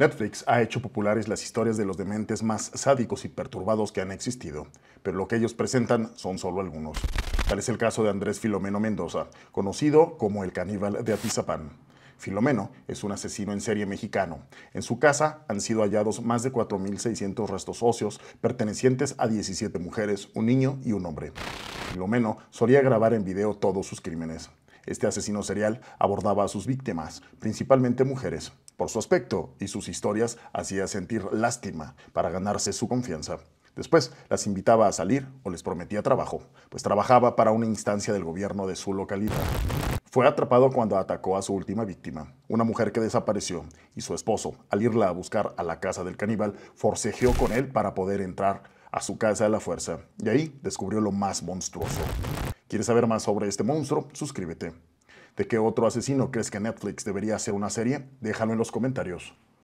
Netflix ha hecho populares las historias de los dementes más sádicos y perturbados que han existido, pero lo que ellos presentan son solo algunos. Tal es el caso de Andrés Filomeno Mendoza, conocido como el caníbal de Atizapán. Filomeno es un asesino en serie mexicano. En su casa han sido hallados más de 4.600 restos óseos pertenecientes a 17 mujeres, un niño y un hombre. Filomeno solía grabar en video todos sus crímenes. Este asesino serial abordaba a sus víctimas, principalmente mujeres. Por su aspecto y sus historias hacía sentir lástima para ganarse su confianza. Después las invitaba a salir o les prometía trabajo, pues trabajaba para una instancia del gobierno de su localidad. Fue atrapado cuando atacó a su última víctima, una mujer que desapareció, y su esposo, al irla a buscar a la casa del caníbal, forcejeó con él para poder entrar a su casa de la fuerza, y ahí descubrió lo más monstruoso. ¿Quieres saber más sobre este monstruo? Suscríbete. ¿De qué otro asesino crees que Netflix debería hacer una serie? Déjalo en los comentarios.